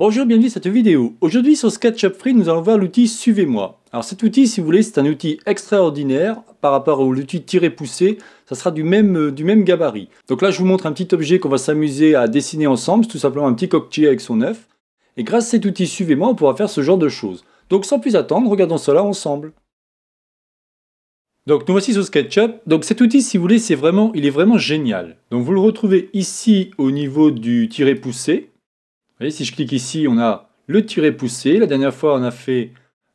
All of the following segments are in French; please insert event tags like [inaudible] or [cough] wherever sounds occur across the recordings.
Bonjour, bienvenue à cette vidéo. Aujourd'hui sur SketchUp Free, nous allons voir l'outil Suivez-moi. Alors cet outil, si vous voulez, c'est un outil extraordinaire par rapport à l'outil tirer poussé Ça sera du même, euh, du même gabarit. Donc là, je vous montre un petit objet qu'on va s'amuser à dessiner ensemble. C'est tout simplement un petit coquetier avec son œuf. Et grâce à cet outil Suivez-moi, on pourra faire ce genre de choses. Donc sans plus attendre, regardons cela ensemble. Donc nous voici sur SketchUp. Donc cet outil, si vous voulez, c'est vraiment, il est vraiment génial. Donc vous le retrouvez ici au niveau du tirer poussé si je clique ici, on a le tiré poussé. La dernière fois, on a fait,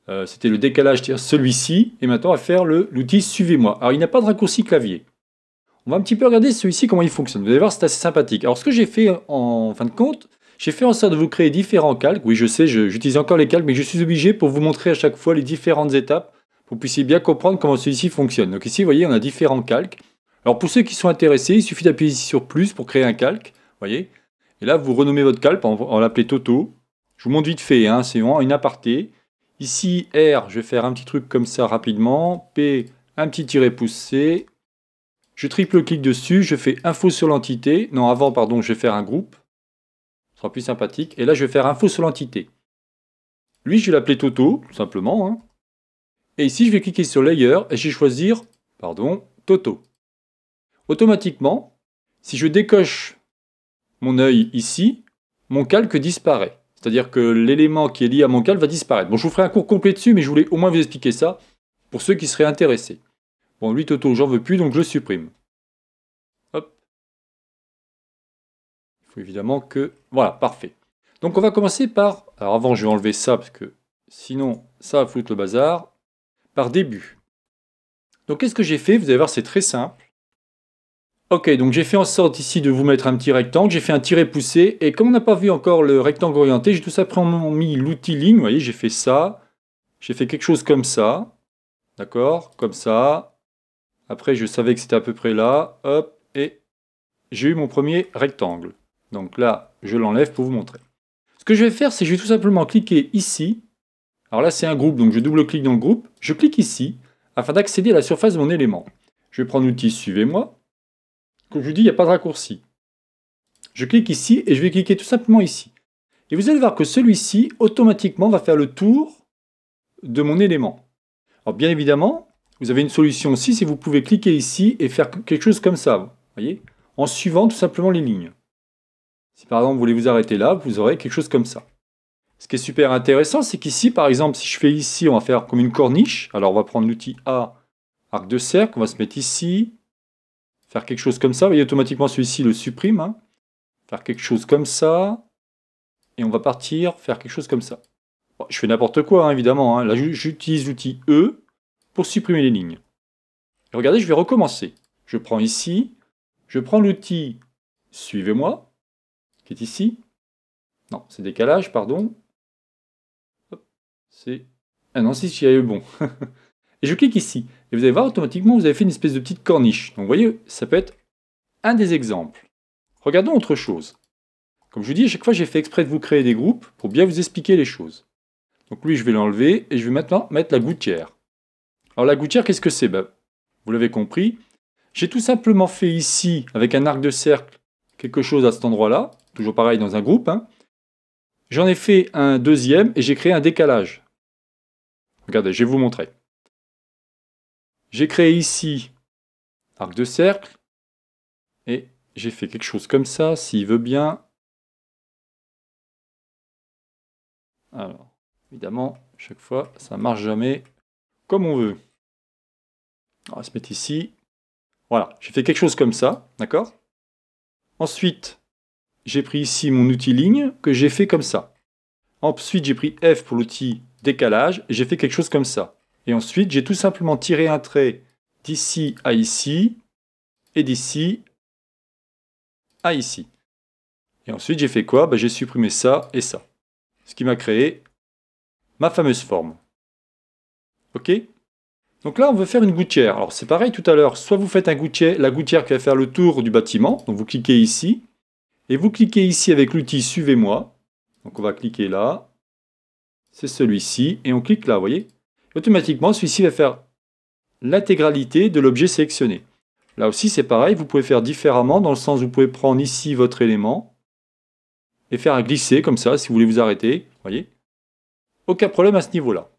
euh, c'était le décalage, celui-ci. Et maintenant, on va faire l'outil Suivez-moi. Alors, il n'a pas de raccourci clavier. On va un petit peu regarder celui-ci, comment il fonctionne. Vous allez voir, c'est assez sympathique. Alors, ce que j'ai fait en fin de compte, j'ai fait en sorte de vous créer différents calques. Oui, je sais, j'utilise encore les calques, mais je suis obligé pour vous montrer à chaque fois les différentes étapes pour que vous puissiez bien comprendre comment celui-ci fonctionne. Donc ici, vous voyez, on a différents calques. Alors pour ceux qui sont intéressés, il suffit d'appuyer ici sur plus pour créer un calque. Vous voyez et là, vous renommez votre calpe en, en Toto. Je vous montre vite fait, hein, c'est vraiment une aparté. Ici, R, je vais faire un petit truc comme ça rapidement. P, un petit tiré poussé. Je triple-clique dessus, je fais info sur l'entité. Non, avant, pardon, je vais faire un groupe. Ce sera plus sympathique. Et là, je vais faire info sur l'entité. Lui, je vais l'appeler Toto, tout simplement. Hein. Et ici, je vais cliquer sur Layer et je vais choisir, pardon, Toto. Automatiquement, si je décoche mon œil ici, mon calque disparaît. C'est-à-dire que l'élément qui est lié à mon calque va disparaître. Bon, je vous ferai un cours complet dessus, mais je voulais au moins vous expliquer ça pour ceux qui seraient intéressés. Bon, lui, Toto, j'en veux plus, donc je supprime. Hop. Il faut évidemment que... Voilà, parfait. Donc on va commencer par... Alors avant, je vais enlever ça, parce que sinon, ça va foutre le bazar. Par début. Donc qu'est-ce que j'ai fait Vous allez voir, c'est très simple. Ok, donc j'ai fait en sorte ici de vous mettre un petit rectangle, j'ai fait un tiré poussé, et comme on n'a pas vu encore le rectangle orienté, j'ai tout simplement mis l'outil ligne, vous voyez, j'ai fait ça, j'ai fait quelque chose comme ça, d'accord, comme ça, après je savais que c'était à peu près là, hop, et j'ai eu mon premier rectangle. Donc là, je l'enlève pour vous montrer. Ce que je vais faire, c'est que je vais tout simplement cliquer ici, alors là c'est un groupe, donc je double-clique dans le groupe, je clique ici, afin d'accéder à la surface de mon élément. Je vais prendre l'outil « Suivez-moi », je vous dis, il n'y a pas de raccourci. Je clique ici et je vais cliquer tout simplement ici. Et vous allez voir que celui-ci, automatiquement, va faire le tour de mon élément. Alors bien évidemment, vous avez une solution aussi si vous pouvez cliquer ici et faire quelque chose comme ça, vous voyez en suivant tout simplement les lignes. Si par exemple vous voulez vous arrêter là, vous aurez quelque chose comme ça. Ce qui est super intéressant, c'est qu'ici, par exemple, si je fais ici, on va faire comme une corniche. Alors on va prendre l'outil A, arc de cercle, on va se mettre ici, Faire quelque chose comme ça. Vous voyez, automatiquement, celui-ci le supprime. Hein. Faire quelque chose comme ça. Et on va partir faire quelque chose comme ça. je fais n'importe quoi, hein, évidemment. Hein. Là, j'utilise l'outil E pour supprimer les lignes. regardez, je vais recommencer. Je prends ici. Je prends l'outil Suivez-moi, qui est ici. Non, c'est décalage, pardon. C'est... Ah non, si, j'y eu bon. [laughs] Et je clique ici. Et vous allez voir, automatiquement, vous avez fait une espèce de petite corniche. Donc vous voyez, ça peut être un des exemples. Regardons autre chose. Comme je vous dis, à chaque fois, j'ai fait exprès de vous créer des groupes pour bien vous expliquer les choses. Donc lui, je vais l'enlever et je vais maintenant mettre la gouttière. Alors la gouttière, qu'est-ce que c'est ben, Vous l'avez compris. J'ai tout simplement fait ici, avec un arc de cercle, quelque chose à cet endroit-là. Toujours pareil dans un groupe. Hein. J'en ai fait un deuxième et j'ai créé un décalage. Regardez, je vais vous montrer. J'ai créé ici arc de cercle et j'ai fait quelque chose comme ça, s'il veut bien. Alors, évidemment, chaque fois, ça marche jamais comme on veut. On va se mettre ici. Voilà, j'ai fait quelque chose comme ça, d'accord Ensuite, j'ai pris ici mon outil ligne que j'ai fait comme ça. Ensuite, j'ai pris F pour l'outil décalage et j'ai fait quelque chose comme ça. Et ensuite, j'ai tout simplement tiré un trait d'ici à ici et d'ici à ici. Et ensuite, j'ai fait quoi bah, J'ai supprimé ça et ça. Ce qui m'a créé ma fameuse forme. OK donc là, on veut faire une gouttière. Alors c'est pareil tout à l'heure, soit vous faites un gouttier, la gouttière qui va faire le tour du bâtiment, donc vous cliquez ici, et vous cliquez ici avec l'outil Suivez-moi. Donc on va cliquer là, c'est celui-ci, et on clique là, vous voyez automatiquement celui-ci va faire l'intégralité de l'objet sélectionné. Là aussi c'est pareil, vous pouvez faire différemment dans le sens où vous pouvez prendre ici votre élément et faire un glisser comme ça si vous voulez vous arrêter, voyez. Aucun problème à ce niveau-là.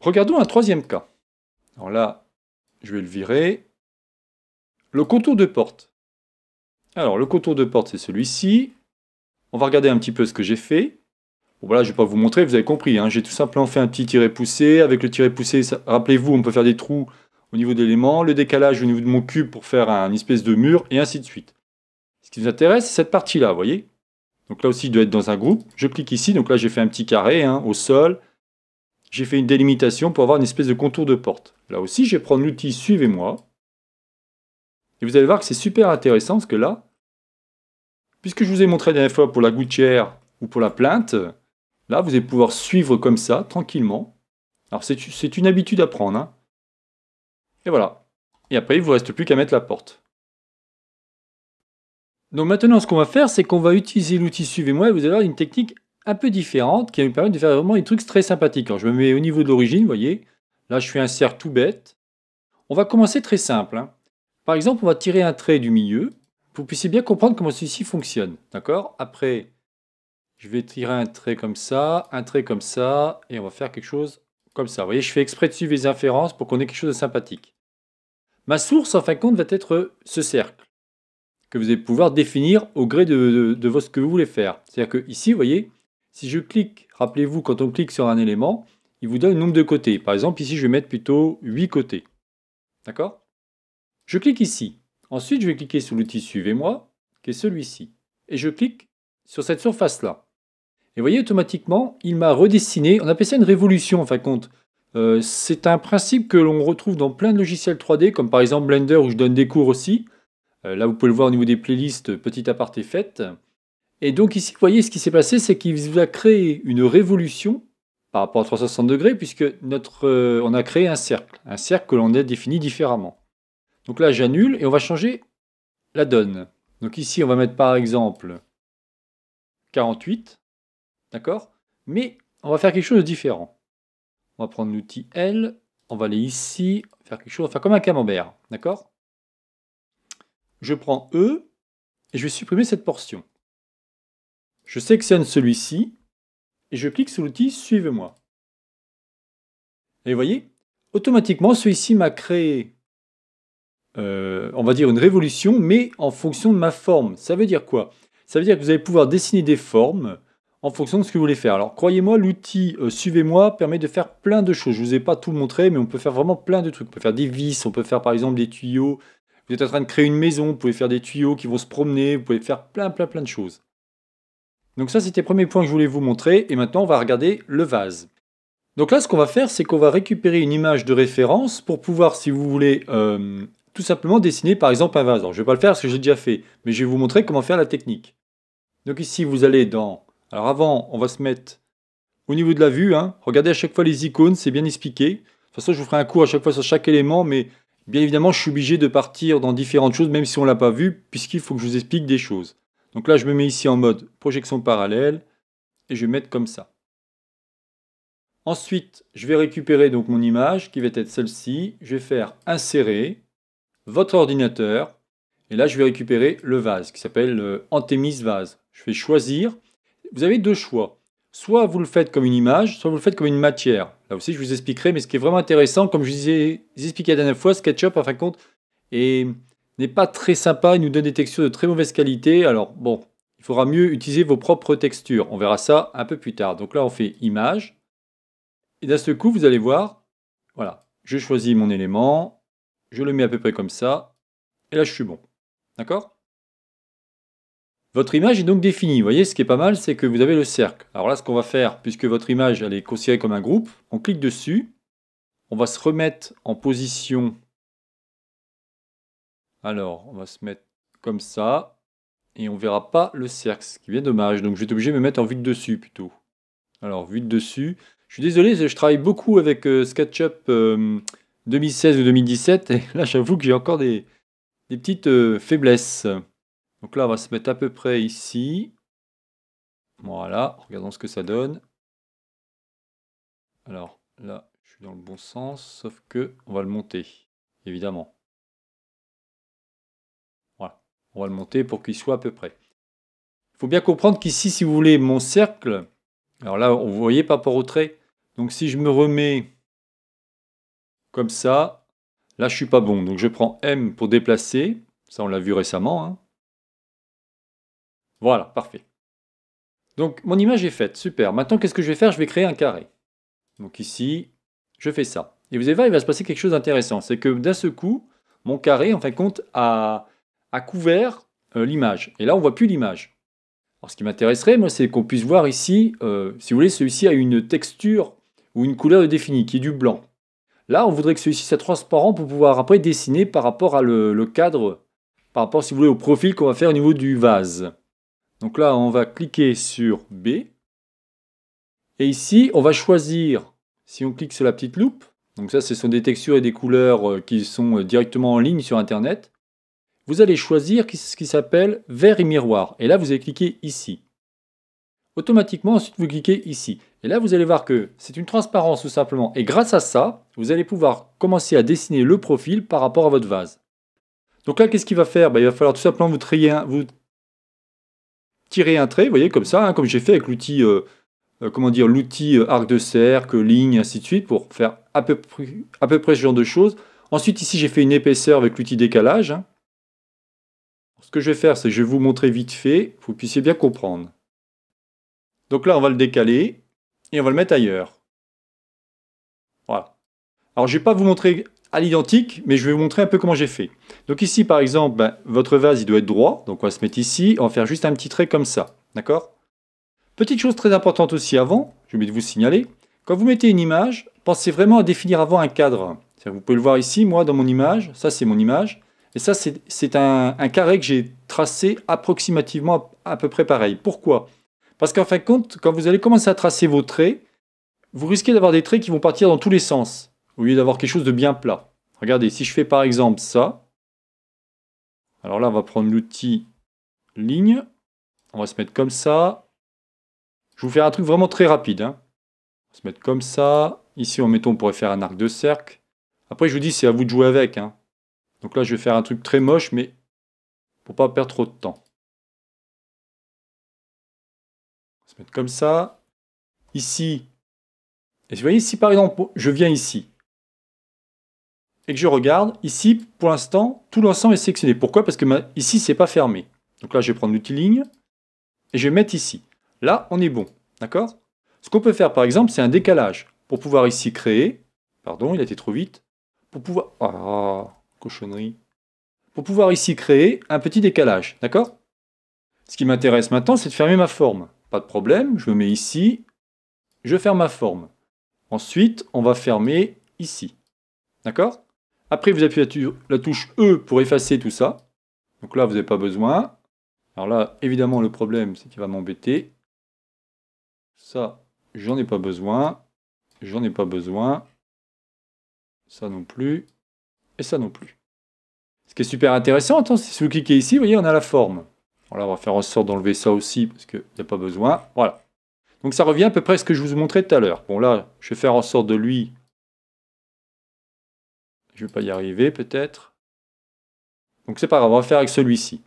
Regardons un troisième cas. Alors là, je vais le virer. Le contour de porte. Alors le contour de porte c'est celui-ci. On va regarder un petit peu ce que j'ai fait voilà, je ne vais pas vous montrer, vous avez compris. Hein. J'ai tout simplement fait un petit tiré poussé. Avec le tiré poussé, rappelez-vous, on peut faire des trous au niveau d'éléments, le décalage au niveau de mon cube pour faire un espèce de mur, et ainsi de suite. Ce qui nous intéresse, c'est cette partie-là, vous voyez Donc là aussi, il doit être dans un groupe. Je clique ici, donc là j'ai fait un petit carré hein, au sol. J'ai fait une délimitation pour avoir une espèce de contour de porte. Là aussi, je vais prendre l'outil « Suivez-moi ». Et vous allez voir que c'est super intéressant, parce que là, puisque je vous ai montré la dernière fois pour la gouttière ou pour la plainte, Là, vous allez pouvoir suivre comme ça, tranquillement. Alors, c'est une habitude à prendre. Hein. Et voilà. Et après, il ne vous reste plus qu'à mettre la porte. Donc maintenant, ce qu'on va faire, c'est qu'on va utiliser l'outil Suivez-moi et vous allez avoir une technique un peu différente qui va me permettre de faire vraiment des trucs très sympathiques. Alors, je me mets au niveau de l'origine, vous voyez. Là, je suis un cercle tout bête. On va commencer très simple. Hein. Par exemple, on va tirer un trait du milieu pour que vous puissiez bien comprendre comment celui-ci fonctionne. D'accord Après, je vais tirer un trait comme ça, un trait comme ça, et on va faire quelque chose comme ça. Vous voyez, je fais exprès de suivre les inférences pour qu'on ait quelque chose de sympathique. Ma source, en fin de compte, va être ce cercle que vous allez pouvoir définir au gré de, ce que vous voulez faire. C'est-à-dire que ici, vous voyez, si je clique, rappelez-vous, quand on clique sur un élément, il vous donne le nombre de côtés. Par exemple, ici, je vais mettre plutôt 8 côtés. D'accord Je clique ici. Ensuite, je vais cliquer sur l'outil Suivez-moi, qui est celui-ci. Et je clique sur cette surface-là. Et vous voyez, automatiquement, il m'a redessiné, on appelle ça une révolution en fin de compte. Euh, c'est un principe que l'on retrouve dans plein de logiciels 3D, comme par exemple Blender où je donne des cours aussi. Euh, là, vous pouvez le voir au niveau des playlists, petit aparté fait. Et donc ici, vous voyez, ce qui s'est passé, c'est qu'il vous a créé une révolution par rapport à 360 degrés, puisque notre, euh, on a créé un cercle, un cercle que l'on a défini différemment. Donc là, j'annule et on va changer la donne. Donc ici, on va mettre par exemple 48. D'accord Mais on va faire quelque chose de différent. On va prendre l'outil L, on va aller ici, faire quelque chose, on faire comme un camembert. D'accord Je prends E et je vais supprimer cette portion. Je sélectionne celui-ci et je clique sur l'outil Suivez-moi. Et vous voyez, automatiquement, celui-ci m'a créé, euh, on va dire, une révolution, mais en fonction de ma forme. Ça veut dire quoi Ça veut dire que vous allez pouvoir dessiner des formes en fonction de ce que vous voulez faire. Alors croyez-moi, l'outil euh, Suivez-moi permet de faire plein de choses. Je ne vous ai pas tout montré, mais on peut faire vraiment plein de trucs. On peut faire des vis, on peut faire par exemple des tuyaux. Vous êtes en train de créer une maison, vous pouvez faire des tuyaux qui vont se promener, vous pouvez faire plein plein plein de choses. Donc ça c'était le premier point que je voulais vous montrer, et maintenant on va regarder le vase. Donc là ce qu'on va faire, c'est qu'on va récupérer une image de référence pour pouvoir, si vous voulez, euh, tout simplement dessiner par exemple un vase. Alors je ne vais pas le faire parce que j'ai déjà fait, mais je vais vous montrer comment faire la technique. Donc ici vous allez dans alors avant, on va se mettre au niveau de la vue. Hein. Regardez à chaque fois les icônes, c'est bien expliqué. De toute façon, je vous ferai un cours à chaque fois sur chaque élément, mais bien évidemment, je suis obligé de partir dans différentes choses, même si on ne l'a pas vu, puisqu'il faut que je vous explique des choses. Donc là, je me mets ici en mode projection parallèle, et je vais mettre comme ça. Ensuite, je vais récupérer donc mon image, qui va être celle-ci. Je vais faire insérer, votre ordinateur, et là, je vais récupérer le vase, qui s'appelle euh, Antemis Vase. Je vais choisir, vous avez deux choix. Soit vous le faites comme une image, soit vous le faites comme une matière. Là aussi, je vous expliquerai, mais ce qui est vraiment intéressant, comme je vous ai expliqué la dernière fois, SketchUp, en fin de compte, n'est pas très sympa. Il nous donne des textures de très mauvaise qualité. Alors, bon, il faudra mieux utiliser vos propres textures. On verra ça un peu plus tard. Donc là, on fait image. Et d'un seul coup, vous allez voir, voilà, je choisis mon élément, je le mets à peu près comme ça, et là, je suis bon. D'accord votre image est donc définie. Vous voyez, ce qui est pas mal, c'est que vous avez le cercle. Alors là, ce qu'on va faire, puisque votre image elle est considérée comme un groupe, on clique dessus. On va se remettre en position. Alors, on va se mettre comme ça. Et on verra pas le cercle, ce qui est bien dommage. Donc, je vais être obligé de me mettre en vue de dessus plutôt. Alors, vue de dessus. Je suis désolé, je travaille beaucoup avec euh, SketchUp 2016 euh, ou 2017. Et là, j'avoue que j'ai encore des, petites euh, faiblesses. Donc là, on va se mettre à peu près ici. Voilà, regardons ce que ça donne. Alors là, je suis dans le bon sens, sauf que on va le monter, évidemment. Voilà, on va le monter pour qu'il soit à peu près. Il faut bien comprendre qu'ici, si vous voulez, mon cercle, alors là, vous voyez par rapport au trait. Donc si je me remets comme ça, là, je ne suis pas bon. Donc je prends M pour déplacer, ça on l'a vu récemment, hein. Voilà, parfait. Donc mon image est faite, super. Maintenant, qu'est-ce que je vais faire Je vais créer un carré. Donc ici, je fais ça. Et vous allez voir, il va se passer quelque chose d'intéressant. C'est que d'un seul coup, mon carré, en fin de compte, a, couvert euh, l'image. Et là, on ne voit plus l'image. Alors ce qui m'intéresserait, moi, c'est qu'on puisse voir ici, euh, si vous voulez, celui-ci a une texture ou une couleur définie, qui est du blanc. Là, on voudrait que celui-ci soit transparent pour pouvoir après dessiner par rapport à le, le cadre, par rapport, si vous voulez, au profil qu'on va faire au niveau du vase. Donc là, on va cliquer sur B. Et ici, on va choisir, si on clique sur la petite loupe, donc ça, ce sont des textures et des couleurs euh, qui sont euh, directement en ligne sur Internet. Vous allez choisir ce qui s'appelle vert et miroir. Et là, vous allez cliquer ici. Automatiquement, ensuite, vous cliquez ici. Et là, vous allez voir que c'est une transparence tout simplement. Et grâce à ça, vous allez pouvoir commencer à dessiner le profil par rapport à votre vase. Donc là, qu'est-ce qu'il va faire ben, Il va falloir tout simplement vous trier vous tirer un trait, vous voyez, comme ça, hein, comme j'ai fait avec l'outil, euh, euh, comment dire, l'outil euh, arc de cercle, ligne, ainsi de suite, pour faire à peu près, à peu près ce genre de choses. Ensuite, ici, j'ai fait une épaisseur avec l'outil décalage. Hein. Ce que je vais faire, c'est que je vais vous montrer vite fait, pour que vous puissiez bien comprendre. Donc là, on va le décaler, et on va le mettre ailleurs. Voilà. Alors, je ne vais pas vous montrer à l'identique, mais je vais vous montrer un peu comment j'ai fait. Donc ici, par exemple, ben, votre vase, il doit être droit. Donc on va se mettre ici, va faire juste un petit trait comme ça. D'accord Petite chose très importante aussi avant, je vais vous signaler, quand vous mettez une image, pensez vraiment à définir avant un cadre. Vous pouvez le voir ici, moi, dans mon image, ça c'est mon image, et ça c'est un, carré que j'ai tracé approximativement à, à peu près pareil. Pourquoi Parce qu'en fin de compte, quand vous allez commencer à tracer vos traits, vous risquez d'avoir des traits qui vont partir dans tous les sens au lieu d'avoir quelque chose de bien plat. Regardez, si je fais par exemple ça, alors là, on va prendre l'outil ligne, on va se mettre comme ça. Je vais vous faire un truc vraiment très rapide. Hein. On va se mettre comme ça. Ici, on, mettons, on pourrait faire un arc de cercle. Après, je vous dis, c'est à vous de jouer avec. Hein. Donc là, je vais faire un truc très moche, mais pour pas perdre trop de temps. On va se mettre comme ça. Ici. Et vous voyez, si par exemple, je viens ici, et que je regarde, ici, pour l'instant, tout l'ensemble est sélectionné. Pourquoi Parce que ma... ici, c'est pas fermé. Donc là, je vais prendre l'outil ligne et je vais mettre ici. Là, on est bon. D'accord Ce qu'on peut faire, par exemple, c'est un décalage. Pour pouvoir ici créer... Pardon, il a été trop vite. Pour pouvoir... Ah, cochonnerie. Pour pouvoir ici créer un petit décalage. D'accord Ce qui m'intéresse maintenant, c'est de fermer ma forme. Pas de problème, je me mets ici. Je ferme ma forme. Ensuite, on va fermer ici. D'accord après, vous appuyez la touche E pour effacer tout ça. Donc là, vous n'avez pas besoin. Alors là, évidemment, le problème, c'est qu'il va m'embêter. Ça, j'en ai pas besoin. J'en ai pas besoin. Ça non plus. Et ça non plus. Ce qui est super intéressant, attends, si vous cliquez ici, vous voyez, on a la forme. Alors là, on va faire en sorte d'enlever ça aussi, parce que n'y a pas besoin. Voilà. Donc ça revient à peu près à ce que je vous montrais tout à l'heure. Bon là, je vais faire en sorte de lui je ne vais pas y arriver peut-être. Donc c'est pas grave, on va faire avec celui-ci.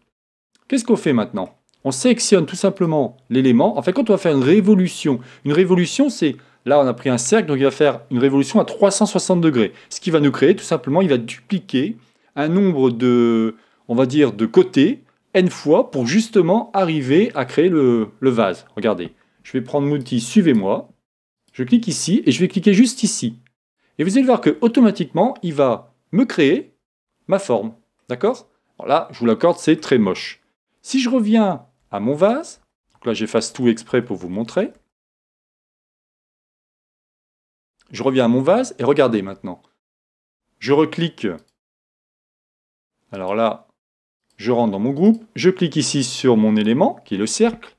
Qu'est-ce qu'on fait maintenant On sélectionne tout simplement l'élément. En fait, quand on va faire une révolution, une révolution, c'est... Là, on a pris un cercle, donc il va faire une révolution à 360 degrés. Ce qui va nous créer, tout simplement, il va dupliquer un nombre de, on va dire, de côtés, n fois, pour justement arriver à créer le, vase. Regardez, je vais prendre outil « Suivez-moi ». Je clique ici et je vais cliquer juste ici. Et vous allez voir que automatiquement, il va me créer ma forme. D'accord Là, je vous l'accorde, c'est très moche. Si je reviens à mon vase, donc là j'efface tout exprès pour vous montrer. Je reviens à mon vase et regardez maintenant. Je reclique. Alors là, je rentre dans mon groupe. Je clique ici sur mon élément, qui est le cercle.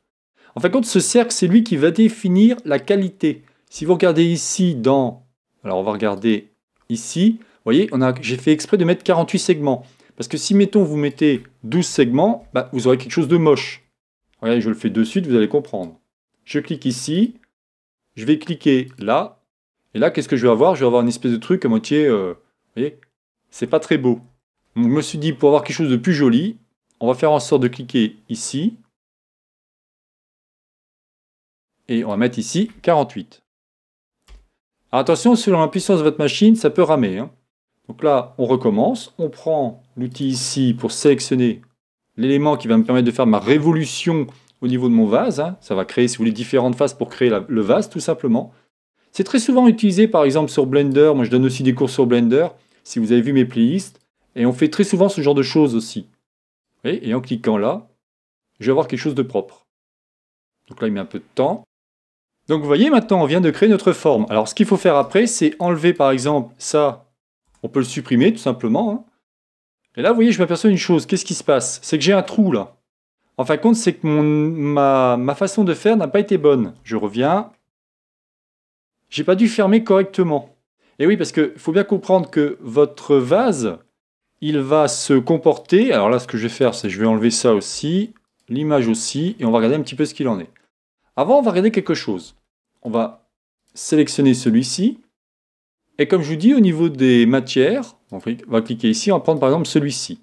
En fin de compte, ce cercle, c'est lui qui va définir la qualité. Si vous regardez ici dans alors on va regarder ici. Vous voyez, j'ai fait exprès de mettre 48 segments. Parce que si, mettons, vous mettez 12 segments, bah, vous aurez quelque chose de moche. Regardez, je le fais de suite, vous allez comprendre. Je clique ici, je vais cliquer là, et là, qu'est-ce que je vais avoir Je vais avoir une espèce de truc à moitié, euh, vous voyez, c'est pas très beau. Donc, je me suis dit, pour avoir quelque chose de plus joli, on va faire en sorte de cliquer ici, et on va mettre ici 48 attention, selon la puissance de votre machine, ça peut ramer. Hein. Donc là, on recommence. On prend l'outil ici pour sélectionner l'élément qui va me permettre de faire ma révolution au niveau de mon vase. Hein. Ça va créer, si vous voulez, différentes faces pour créer le vase, tout simplement. C'est très souvent utilisé, par exemple, sur Blender. Moi, je donne aussi des cours sur Blender, si vous avez vu mes playlists. Et on fait très souvent ce genre de choses aussi. et en cliquant là, je vais avoir quelque chose de propre. Donc là, il met un peu de temps. Donc vous voyez maintenant, on vient de créer notre forme. Alors ce qu'il faut faire après, c'est enlever par exemple ça. On peut le supprimer tout simplement. Hein. Et là, vous voyez, je m'aperçois une chose. Qu'est-ce qui se passe C'est que j'ai un trou là. En fin de compte, c'est que mon, ma, façon de faire n'a pas été bonne. Je reviens. J'ai pas dû fermer correctement. Et oui, parce qu'il faut bien comprendre que votre vase, il va se comporter. Alors là, ce que je vais faire, c'est je vais enlever ça aussi, l'image aussi, et on va regarder un petit peu ce qu'il en est. Avant, on va regarder quelque chose on va sélectionner celui-ci. Et comme je vous dis, au niveau des matières, on va cliquer ici, on va prendre par exemple celui-ci.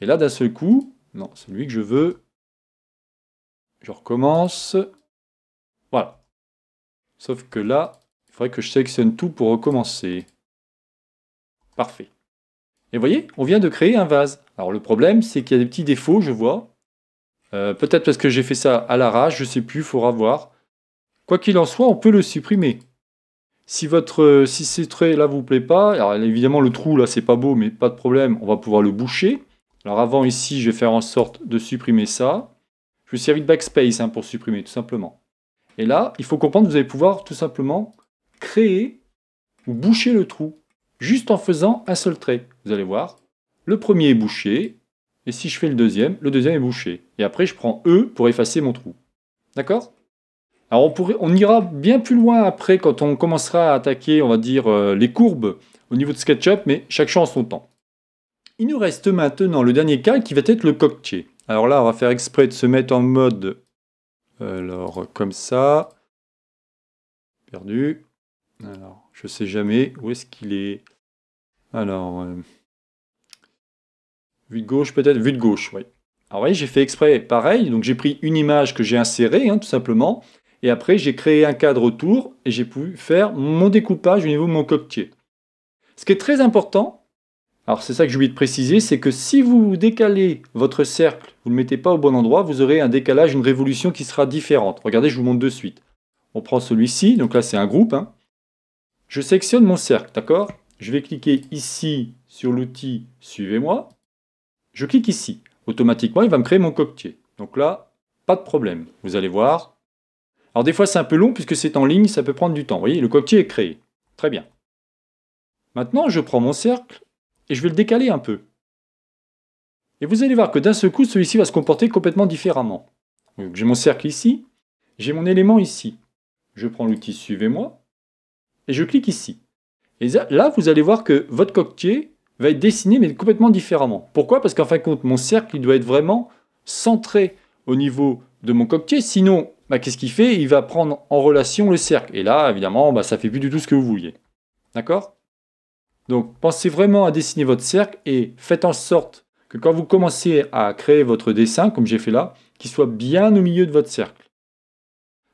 Et là, d'un seul coup, non, celui que je veux, je recommence. Voilà. Sauf que là, il faudrait que je sélectionne tout pour recommencer. Parfait. Et vous voyez, on vient de créer un vase. Alors le problème, c'est qu'il y a des petits défauts, je vois. Euh, peut-être parce que j'ai fait ça à l'arrache, je sais plus, il faudra voir. Quoi qu'il en soit, on peut le supprimer. Si votre euh, si ces traits là vous plaît pas, alors évidemment le trou là c'est pas beau mais pas de problème, on va pouvoir le boucher. Alors avant ici, je vais faire en sorte de supprimer ça. Je vais servir de backspace hein, pour supprimer tout simplement. Et là, il faut comprendre que vous allez pouvoir tout simplement créer ou boucher le trou juste en faisant un seul trait. Vous allez voir, le premier est bouché et si je fais le deuxième, le deuxième est bouché. Et après je prends E pour effacer mon trou. D'accord alors on, ira bien plus loin après quand on commencera à attaquer, on va dire, euh, les courbes au niveau de SketchUp, mais chaque chose en son temps. Il nous reste maintenant le dernier cas qui va être le coquetier. Alors là, on va faire exprès de se mettre en mode, alors comme ça, perdu. Alors, je sais jamais où est-ce qu'il est. Alors, euh, vue de gauche peut-être, vue de gauche, oui. Alors vous voyez, j'ai fait exprès pareil, donc j'ai pris une image que j'ai insérée, hein, tout simplement. Et après, j'ai créé un cadre autour et j'ai pu faire mon découpage au niveau de mon coquetier. Ce qui est très important, alors c'est ça que j'ai oublié de préciser, c'est que si vous décalez votre cercle, vous ne le mettez pas au bon endroit, vous aurez un décalage, une révolution qui sera différente. Regardez, je vous montre de suite. On prend celui-ci, donc là c'est un groupe. Hein. Je sélectionne mon cercle, d'accord Je vais cliquer ici sur l'outil Suivez-moi. Je clique ici. Automatiquement, il va me créer mon coquetier. Donc là, pas de problème. Vous allez voir, alors des fois c'est un peu long puisque c'est en ligne, ça peut prendre du temps. Vous voyez, le coquetier est créé. Très bien. Maintenant, je prends mon cercle et je vais le décaler un peu. Et vous allez voir que d'un seul coup, celui-ci va se comporter complètement différemment. J'ai mon cercle ici, j'ai mon élément ici. Je prends l'outil Suivez-moi et je clique ici. Et là, vous allez voir que votre coquetier va être dessiné mais complètement différemment. Pourquoi Parce qu'en fin de compte, mon cercle il doit être vraiment centré au niveau de mon coquetier. Sinon, bah, qu'est-ce qu'il fait Il va prendre en relation le cercle. Et là, évidemment, bah, ça ne fait plus du tout ce que vous vouliez. D'accord Donc, pensez vraiment à dessiner votre cercle et faites en sorte que quand vous commencez à créer votre dessin, comme j'ai fait là, qu'il soit bien au milieu de votre cercle.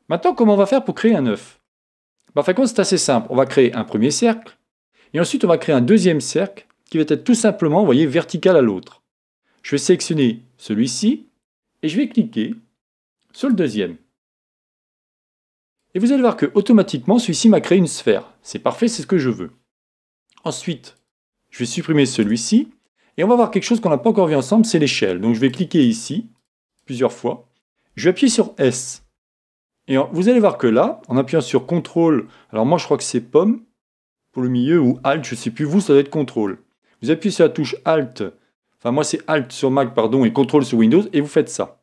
Maintenant, comment on va faire pour créer un œuf bah, En c'est assez simple. On va créer un premier cercle, et ensuite on va créer un deuxième cercle qui va être tout simplement, vous voyez, vertical à l'autre. Je vais sélectionner celui-ci, et je vais cliquer sur le deuxième. Et vous allez voir que automatiquement, celui-ci m'a créé une sphère. C'est parfait, c'est ce que je veux. Ensuite, je vais supprimer celui-ci. Et on va voir quelque chose qu'on n'a pas encore vu ensemble, c'est l'échelle. Donc je vais cliquer ici, plusieurs fois. Je vais appuyer sur S. Et vous allez voir que là, en appuyant sur CTRL, alors moi je crois que c'est pomme, pour le milieu, ou ALT, je ne sais plus, vous ça doit être CTRL. Vous appuyez sur la touche ALT, enfin moi c'est ALT sur Mac, pardon, et CTRL sur Windows, et vous faites ça.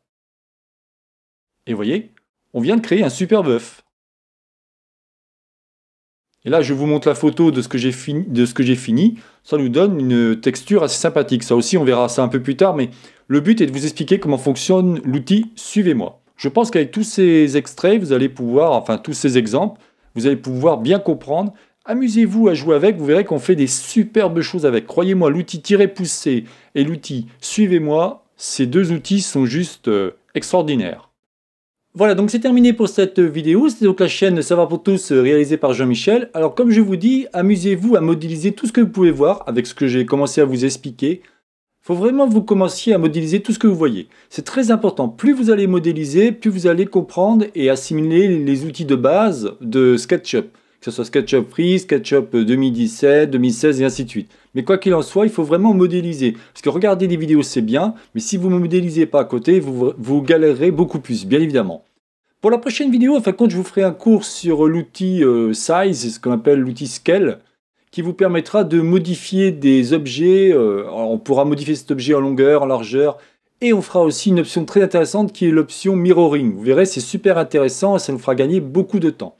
Et vous voyez, on vient de créer un super buff. Et là, je vous montre la photo de ce que j'ai fini, fini. Ça nous donne une texture assez sympathique. Ça aussi, on verra ça un peu plus tard, mais le but est de vous expliquer comment fonctionne l'outil Suivez-moi. Je pense qu'avec tous ces extraits, vous allez pouvoir, enfin tous ces exemples, vous allez pouvoir bien comprendre. Amusez-vous à jouer avec, vous verrez qu'on fait des superbes choses avec. Croyez-moi, l'outil tirer pousser et l'outil Suivez-moi, ces deux outils sont juste euh, extraordinaires. Voilà, donc c'est terminé pour cette vidéo. C'est donc la chaîne va pour tous euh, réalisée par Jean-Michel. Alors comme je vous dis, amusez-vous à modéliser tout ce que vous pouvez voir avec ce que j'ai commencé à vous expliquer. Il Faut vraiment que vous commenciez à modéliser tout ce que vous voyez. C'est très important. Plus vous allez modéliser, plus vous allez comprendre et assimiler les outils de base de SketchUp. Que ce soit SketchUp Free, SketchUp 2017, 2016 et ainsi de suite. Mais quoi qu'il en soit, il faut vraiment modéliser. Parce que regarder des vidéos, c'est bien, mais si vous ne modélisez pas à côté, vous, vous beaucoup plus, bien évidemment. Pour la prochaine vidéo, je vous ferai un cours sur l'outil euh, Size, ce qu'on appelle l'outil Scale, qui vous permettra de modifier des objets. Euh, on pourra modifier cet objet en longueur, en largeur, et on fera aussi une option très intéressante qui est l'option Mirroring. Vous verrez, c'est super intéressant et ça nous fera gagner beaucoup de temps.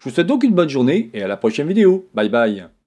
Je vous souhaite donc une bonne journée et à la prochaine vidéo. Bye bye